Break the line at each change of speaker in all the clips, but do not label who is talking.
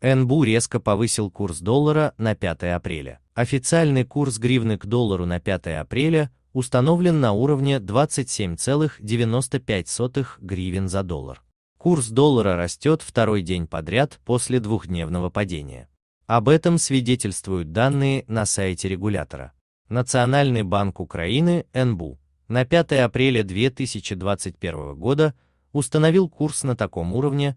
НБУ резко повысил курс доллара на 5 апреля. Официальный курс гривны к доллару на 5 апреля установлен на уровне 27,95 гривен за доллар. Курс доллара растет второй день подряд после двухдневного падения. Об этом свидетельствуют данные на сайте регулятора. Национальный банк Украины НБУ на 5 апреля 2021 года установил курс на таком уровне,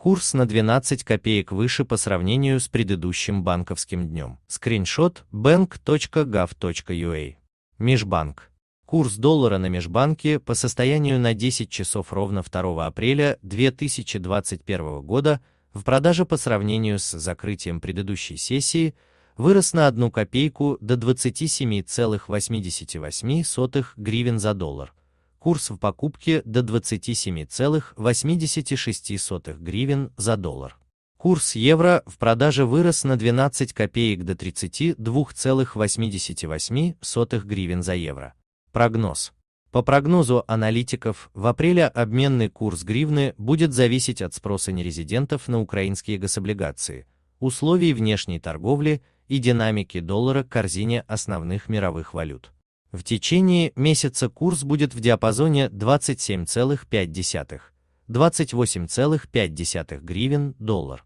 Курс на 12 копеек выше по сравнению с предыдущим банковским днем. Скриншот bank.gov.ua. Межбанк. Курс доллара на межбанке по состоянию на 10 часов ровно 2 апреля 2021 года в продаже по сравнению с закрытием предыдущей сессии вырос на 1 копейку до 27,88 гривен за доллар, курс в покупке до 27,86 гривен за доллар. Курс евро в продаже вырос на 12 копеек до 32,88 гривен за евро. Прогноз. По прогнозу аналитиков, в апреле обменный курс гривны будет зависеть от спроса нерезидентов на украинские гособлигации, условий внешней торговли и динамики доллара к корзине основных мировых валют. В течение месяца курс будет в диапазоне 27,5-28,5 гривен доллар.